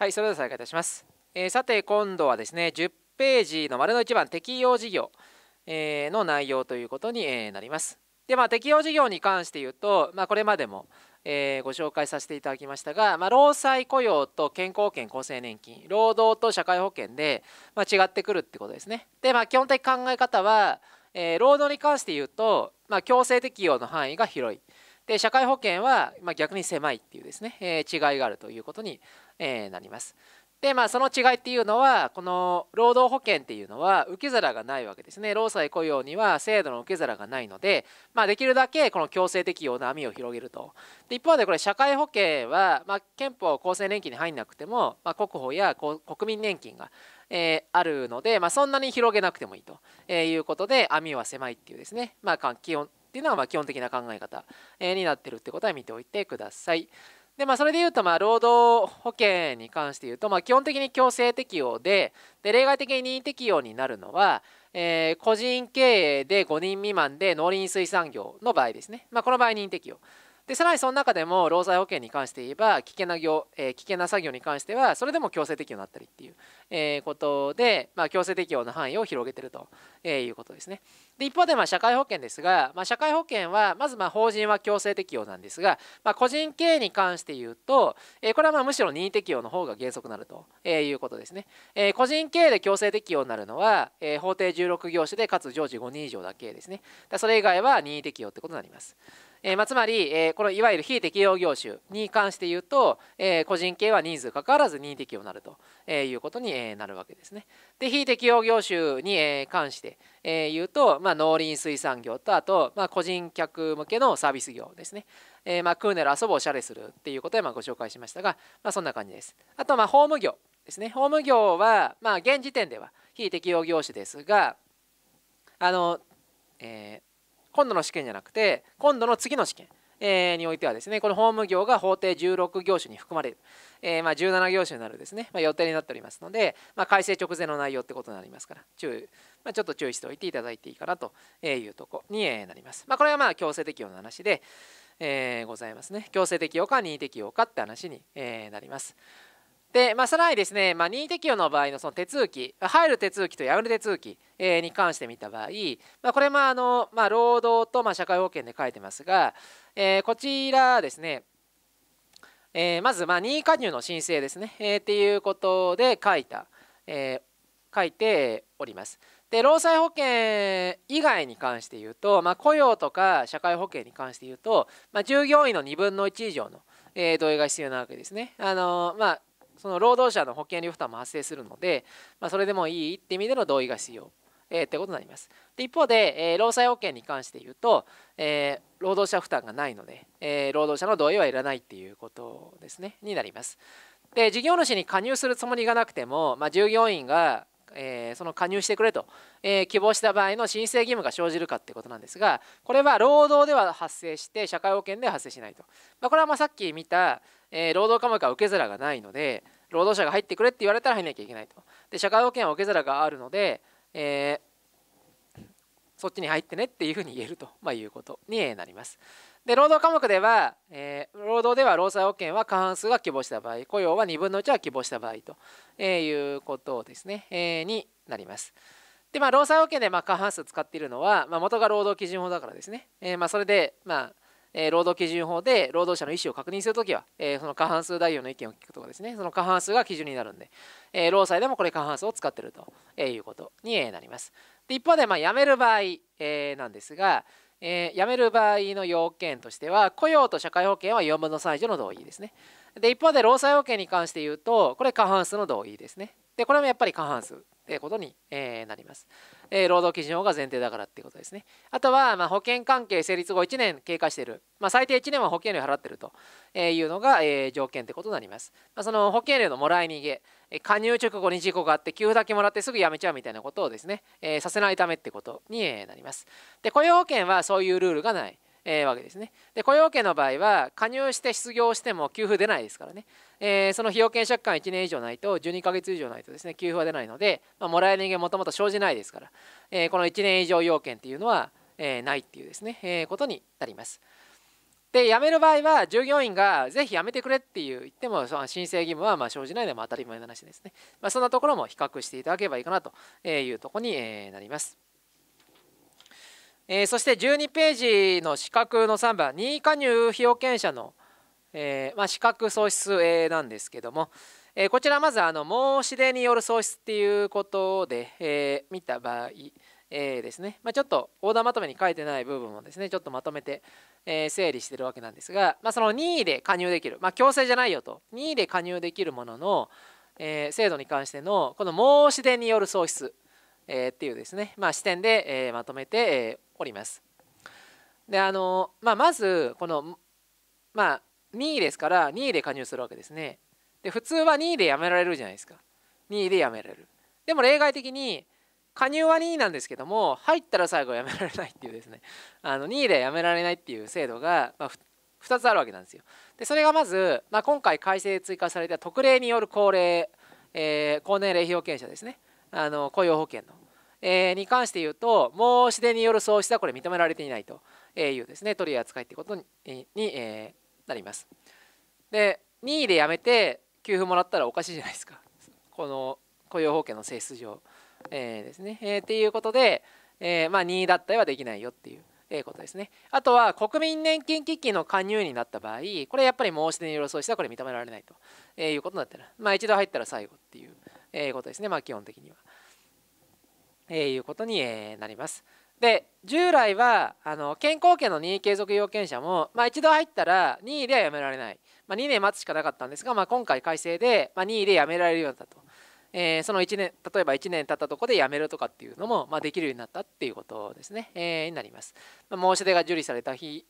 はいそれでは再開いたします、えー、さて今度はですね10ページの丸の1番適用事業、えー、の内容ということに、えなりますでまあ適用事業に関して言うと、まあ、これまでもえー、ご紹介させていただきましたが、まあ、労災雇用と健康保険厚生年金労働と社会保険で、まあ、違ってくるってことですね。で、まあ、基本的考え方は、えー、労働に関して言うと、ま強制適用の範囲が広いで社会保険は、ま逆に狭いっていうですね、えー、違いがあるということに、えなります。でまあその違いっていうのはこの労働保険っていうのは受け皿がないわけですね労災雇用には制度の受け皿がないので、まあ、できるだけこの強制適用の網を広げるとで一方でこれ社会保険は、まあ、憲法厚生年金に入んなくても、まあ、国保や国民年金が、えー、あるので、まあ、そんなに広げなくてもいいということで網は狭いっていうですね、まあ、基本っていうのがまあ基本的な考え方、になってるってことは見ておいてください。でまあ、それでいうと、まあ、労働保険に関して言うと、まあ、基本的に強制適用でで例外的に任意適用になるのは、えー、個人経営で5人未満で農林水産業の場合ですね、まあ、この場合任意適用でさらにその中でも労災保険に関して言えば危険な業、えー、危険な作業に関してはそれでも強制適用になったりっていう、えことで、まあ、強制適用の範囲を広げてると、えいうことですね。で一方でま社会保険ですが、まあ、社会保険はまずま法人は強制適用なんですが、まあ、個人経営に関して言うと、えこれはまむしろ任意適用の方が原則になると、えいうことですね、え個人経営で強制適用になるのは、え法定16業種でかつ常時5人以上だけですねだそれ以外は任意適用ってことになります。えー、まあ、つまり、えー、このいわゆる非適用業種に関して言うと、えー、個人系は人数かわらず任意適用になると、えいうことに、えなるわけですね。で非適用業種に、え関して、え言うと、まあ、農林水産業とあと、まあ、個人客向けのサービス業ですね。えまあ、クーネら遊ぼうおしゃれするっていうことで、まあ、ご紹介しましたが、まあ、そんな感じです。あと、まあ、法務業ですね。法務業は、まあ、現時点では非適用業種ですがあの、えー今度の試験じゃなくて今度の次の試験においてはですねこの法務業が法定16業種に含まれる、えー、まあ、17業種になるですね、まあ、予定になっておりますので、まあ、改正直前の内容ってことになりますから注意、まちょっと注意しておいていただいていいかなというところになります、まこれはまあ強制適用の話で、えー、ございますね強制適用か任意適用かって話に、なりますで、まあ、さらにですね、まあ、任意適用の場合のその手続き入る手続きとやる手続きに関して見た場合、まあ、これもあの、まあ、労働とまあ社会保険で書いてますが、えー、こちらですねえー、まず、まあ、任意加入の申請ですね、えー、っていうことで書いた、えー、書いております。で労災保険以外に関して言うと、まあ、雇用とか社会保険に関して言うと、まあ、従業員の2分の1以上の、え同意が必要なわけですね。あのまあ、その労働者の保険料負担も発生するので、まあ、それでもいいって意味での同意が必要、えー、ってことになります。で一方で、えー、労災保険に関して言うと、えー、労働者負担がないので、えー、労働者の同意はいらないっていうことですねになります。で事業主に加入するつもりがなくても、まあ、従業員がえー、その加入してくれと、えー、希望した場合の申請義務が生じるかってことなんですがこれは労働では発生して社会保険では発生しないと、まあ、これはまさっき見た、えー、労働科目は受け皿がないので労働者が入ってくれって言われたら入んなきゃいけないとで社会保険は受け皿があるので、えー、そっちに入ってねっていうふうに言えると、まあ、いうことになりますで労働科目では、えー、労働では労災保険は過半数が希望した場合雇用は2分の1は希望した場合と、えいうことですね、えになりますでまあ労災保険でま過半数使っているのは、まあ、元が労働基準法だからですね、えまあ、それでまあえ労働基準法で労働者の意思を確認するときは、えその過半数代表の意見を聞くとかですね、その過半数が基準になるんで、え労災でもこれ過半数を使ってると、えいうことになります。で一方で、まあ、辞める場合、えなんですが、え辞める場合の要件としては、雇用と社会保険は4分の3以上の同意ですね。で、一方で、労災保険に関して言うと、これ過半数の同意ですね。で、これもやっぱり過半数ってことに、えなります、え労働基準法が前提だからってことですね。あとは、ま保険関係成立後1年経過している、まあ、最低1年は保険料払ってるというのが、え条件ってことになります。まその保険料のもらい逃げ、加入直後に事故があって給付だけもらってすぐ辞めちゃうみたいなことをですね、えさせないためってことになります。で雇用保険はそういうルールがない。えー、わけですね。で雇用権の場合は加入して失業しても給付出ないですからね、えー、その費用検借款1年以上ないと12ヶ月以上ないとですね給付は出ないので、まあ、もらえる人間もともと生じないですから、えー、この1年以上要件っていうのは、えないっていうですね、えことになります。で辞める場合は従業員がぜひ辞めてくれっていう言ってもその申請義務はま生じないのも当たり前の話ですね、まあ、そんなところも比較していただければいいかなというとこになります。えー、そして12ページの資格の3番任意加入被保険者の、えー、まあ、資格喪失、えなんですけども、えこちらまずあの申し出による喪失っていうことで、え見た場合、えですね、まあ、ちょっとオーダーまとめに書いてない部分をですねちょっとまとめて、え整理してるわけなんですが、まあ、その任意で加入できる、まあ、強制じゃないよと任意で加入できるものの、え制度に関してのこの申し出による喪失、えっていうですね、ま視点で、えまとめて、えおります。であの、まあ、まずこの、まあ、2位ですから2位で加入するわけですね。で普通は2位でやめられるじゃないですか。2位で辞められる。でも例外的に加入は2位なんですけども入ったら最後やめられないっていうですねあの2位でやめられないっていう制度が、まあ、2つあるわけなんですよ。でそれがまず、まあ、今回改正追加された特例による高齢、えー、高年齢被保険者ですねあの雇用保険のえー、に関して言うと申し出による創出はこれ認められていないというですね取り扱いということにに、えー、なります。で任意でやめて給付もらったらおかしいじゃないですかこの雇用保険の性質上、えー、ですね。えー、っていうことで、えー、まあ、任意たりはできないよっていう。えー、ことですねあとは国民年金基金の加入になった場合これやっぱり申し出による創出はこれ認められないと、えいうことになったら、まあ、一度入ったら最後っていう、えことですね、まあ、基本的には。えいうことに、えなります。で従来はあの健康圏の任意継続要件者も、まあ、一度入ったら任意ではやめられない、まあ、2年待つしかなかったんですが、まあ、今回改正で、まあ、任意でやめられるようになったと、えー、その1年例えば1年経ったとこでやめるとかっていうのも、まあ、できるようになったっていうことですね、えー、になります、まあ、申し出が受理された日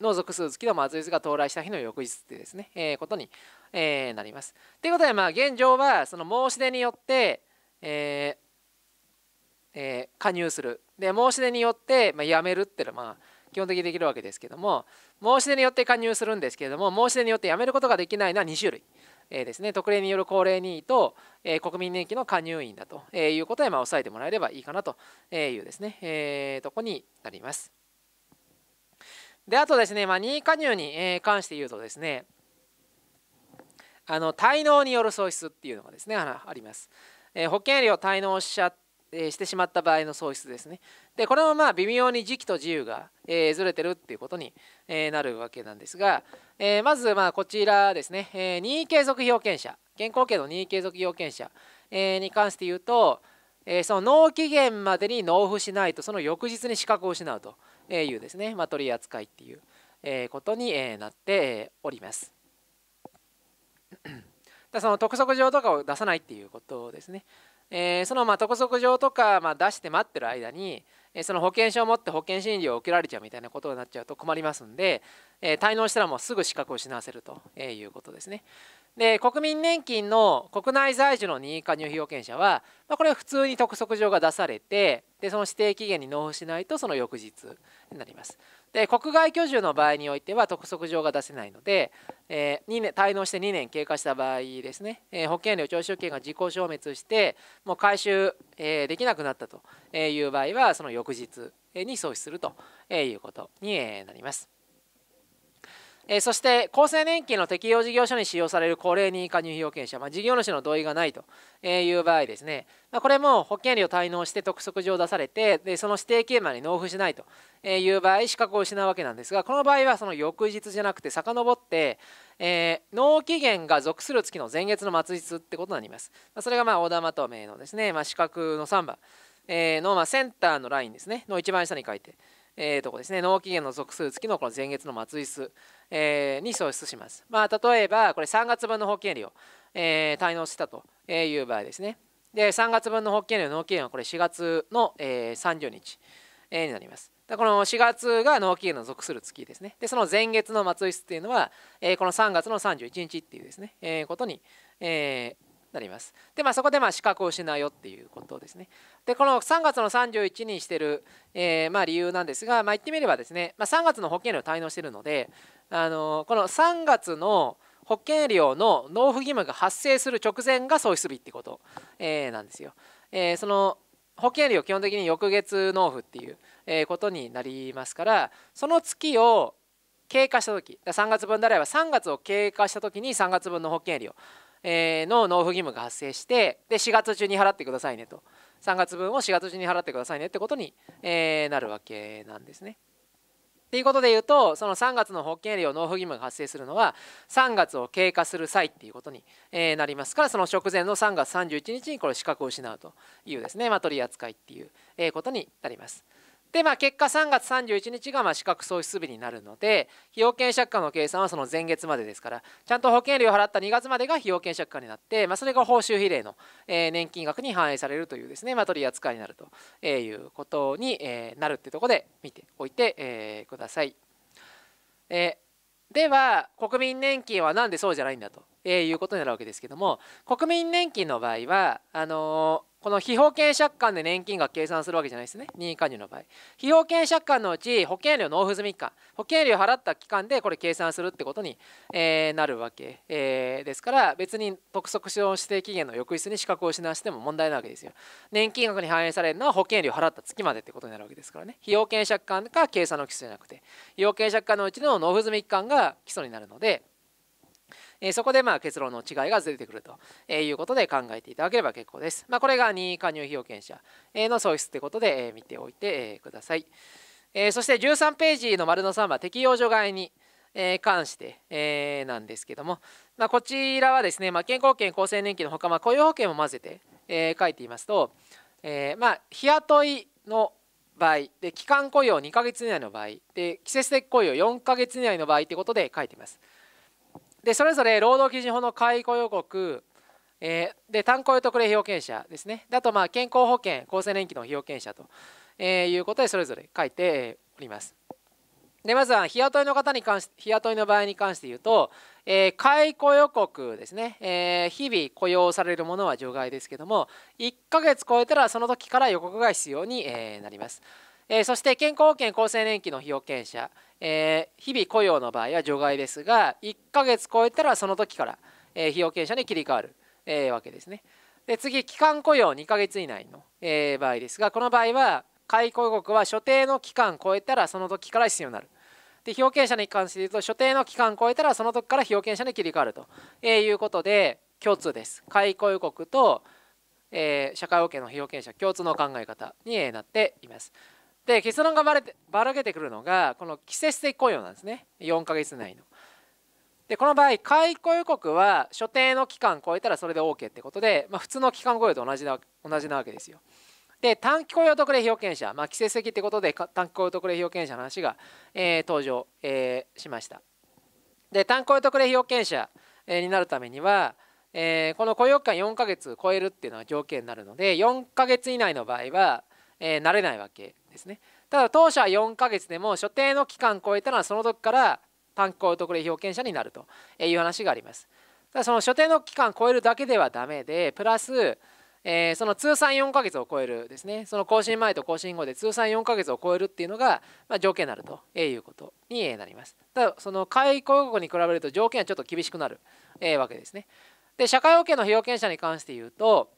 の属数月の末日が到来した日の翌日ってですね、えー、ことに、えー、なりますということで、まあ、現状はその申し出によって、えーえー、加入するで申し出によって、まあ、辞めるっていうのは、まあ、基本的にできるわけですけども申し出によって加入するんですけれども申し出によって辞めることができないのは2種類、えー、ですね特例による高齢任意と、えー、国民年金の加入員だと、えいうことで、まあ、押さえてもらえればいいかなというですね、えとこになります。であとですね、まあ、任意加入に関して言うとですねあの滞納による喪失っていうのがですねあります。え保険料滞納しちゃっえしてしまった場合の喪失ですね。でこれもまあ微妙に時期と自由が、えずれてるっていうことに、えなるわけなんですが、えまずまあこちらですね、え任意継続要件者健康系の任意継続要件者、えに関して言うと、えその納期限までに納付しないとその翌日に資格を失うというですね、まあ、取り扱いっていう、えことに、えなっております。その督促状とかを出さないっていうことですね。えー、そのまあ督促状とか、まあ、出して待ってる間に、えー、その保険証を持って保険診療を受けられちゃうみたいなことになっちゃうと困りますんで、えー、滞納したらもうすぐ資格を失わせるということですね。で国民年金の国内在住の認可入費保険者は、まあ、これは普通に督促状が出されてでその指定期限に納付しないとその翌日になりますで国外居住の場合においては督促状が出せないので、えー、2年滞納して2年経過した場合ですね、えー、保険料徴収権が自己消滅してもう回収、えー、できなくなったという場合はその翌日に送付するということになりますえー、そして厚生年金の適用事業所に使用される高齢認可入費保険者、まあ、事業主の同意がないという場合ですね、まあ、これも保険料滞納して督促状を出されてでその指定期限まで納付しないという場合資格を失うわけなんですがこの場合はその翌日じゃなくて遡って、えー、納期限が属する月の前月の末日ってことになります、まあ、それがまあオーまとめのですね、まあ、資格の3番、えー、のまあセンターのラインですねの一番下に書いて。えー、とこですね納期限の属数付きのこの前月の末日、えー、に創出します。まあ、例えばこれ3月分の保険料、えー、滞納したという場合ですね。で3月分の保険料納期限はこれ4月の、え30日、えになります。この4月が納期限の属する月ですね。で、その前月の末日っていうのは、えー、この3月の31日っていうですね、えー、ことに、えー、なります。で、まあ、そこでまあ資格を失うよっていうことですね。で、この3月の31にしてる、えー、まあ理由なんですが、まあ、言ってみればですね、まあ、3月の保険料滞納してるので、あのこの3月の保険料の納付義務が発生する直前が喪失日ってこと、えー、なんですよ。えー、その保険料基本的に翌月納付っていう、えことになりますからその月を経過した時3月分であれば3月を経過した時に3月分の保険料えー、の納付義務が発生してで4月中に払ってくださいねと3月分を4月中に払ってくださいねってことに、えー、なるわけなんですね。っていうことで言うとその3月の保険料納付義務が発生するのは3月を経過する際っていうことに、えなりますからその直前の3月31日にこれ資格を失うというですね、まあ、取り扱いっていう、えことになります。でまあ結果3月31日がまあ資格喪失日になるので費用険借款の計算はその前月までですからちゃんと保険料を払った2月までが費用険借款になって、まあ、それが報酬比例の、えー、年金額に反映されるというですね、まあ、取り扱いになると、えー、いうことに、えー、なるってとこで見ておいて、えー、ください。えー、では国民年金は何でそうじゃないんだと、えー、いうことになるわけですけども国民年金の場合はあのーこの被保険借款で年金額計算するわけじゃないですね任意加入の場合被保険借款のうち保険料納付済み期間保険料払った期間でこれ計算するってことに、えなるわけ、えですから別に督促証指定期限の翌日に資格を失わしても問題なわけですよ年金額に反映されるのは保険料払った月までってことになるわけですからね被保険借款が計算の基礎じゃなくて被保険借款のうちの納付済み期間が基礎になるのでえそこでまあ結論の違いが出てくると、えいうことで考えていただければ結構です。まあ、これが任意加入費用権者の創失ということで、え見ておいて、えください。えそして13ページの丸の3は適用除外に、え関して、えなんですけども、まあ、こちらはですね、まあ、健康保険、厚生年金のほか、まあ、雇用保険も混ぜて、え書いていますと、えまあ、日雇いの場合で期間雇用2ヶ月以内の場合で季節的雇用4ヶ月以内の場合ということで書いています。でそれぞれ労働基準法の解雇予告、えー、で単行用特例被保険者ですねあとまあ健康保険厚生年金の被保険者と、えー、いうことでそれぞれ書いております。でまずは日雇いの方に関し日雇いの場合に関して言うと、えー、解雇予告ですね、えー、日々雇用されるものは除外ですけども1ヶ月超えたらその時から予告が必要に、えー、なります。えー、そして健康保険厚生年金の被保険者、えー、日々雇用の場合は除外ですが1ヶ月超えたらその時から、えー、被保険者に切り替わる、えー、わけですねで次期間雇用2ヶ月以内の、えー、場合ですがこの場合は解雇予告は所定の期間超えたらその時から必要になるで被保険者に関して言うと所定の期間超えたらその時から被保険者に切り替わると、えー、いうことで共通です解雇予告と、えー、社会保険の被保険者共通の考え方になっていますで結論がばれてばらけてくるのがこの季節的雇用なんですね4か月内の。でこの場合解雇予告は所定の期間超えたらそれで OK ってことで、まあ、普通の期間雇用と同じな同じなわけですよ。で短期雇用特例保険者、まあ、季節的ってことで短期雇用特例保険者の話が、えー、登場、えー、しました。で短期雇用特例保険者、えー、になるためには、えー、この雇用期間4ヶ月超えるっていうのが条件になるので4ヶ月以内の場合はえー、なれないわけですね。ただ当社は4ヶ月でも所定の期間超えたらその時から単行特例表権者になるという話があります。ただその所定の期間超えるだけではダメでプラス、えー、その通算4ヶ月を超えるですねその更新前と更新後で通算4ヶ月を超えるっていうのが、まあ、条件になるということになります。ただその解雇告に比べると条件はちょっと厳しくなる、えー、わけですね。で社会保険の被保険者に関して言うと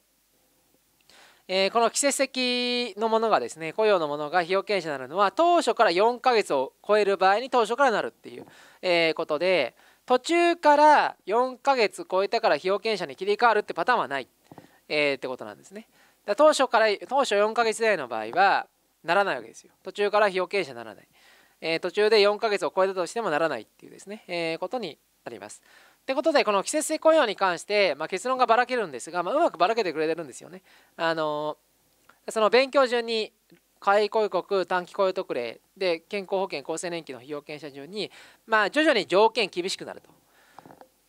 えー、この季節的のものがですね雇用のものが被保険者になるのは当初から4ヶ月を超える場合に当初からなるっていう、えー、ことで途中から4ヶ月超えたから被保険者に切り替わるってパターンはない、えー、ってことなんですね。だ当初から当初4ヶ月台の場合はならないわけですよ。途中から被保険者にならない。え途中で4ヶ月を超えたとしてもならないっていうですね、えことになります。ってことでこの季節性雇用に関して、まあ、結論がばらけるんですが、まあ、うまくばらけてくれてるんですよね。あのその勉強順に解雇予告短期雇用特例で健康保険厚生年金の被用権者順に、まあ、徐々に条件厳しくなると、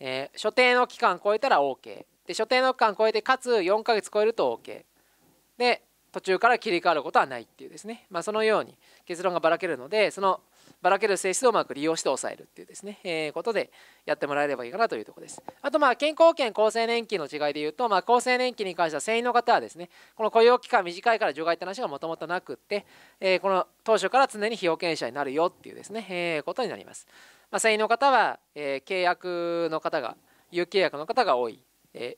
えー、所定の期間超えたら OK で所定の期間超えてかつ4ヶ月超えると OK で途中から切り替わることはないっていうですね、まあ、そのように結論がばらけるのでそのばらける性質をうまく利用して抑えるっていうですね、えー、ことでやってもらえればいいかなというところです。あとまあ健康保険厚生年金の違いでいうと、まあ、厚生年金に関しては船員の方はですねこの雇用期間短いから除外って話がもともとなくって、えー、この当初から常に被保険者になるよっていうですね、えー、ことになります。まあ、船員の方は、え契約の方が有契約の方が多い、え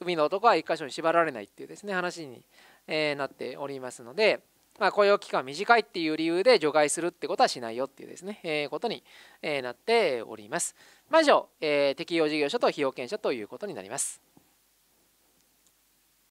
海の男は1箇所に縛られないっていうですね話にえー、なっておりますので、まあ、雇用期間短いっていう理由で除外するってことはしないよっていうですね、えー、ことに、えなっております。まあ、以上、えー、適用事業者と被保険者ということになります。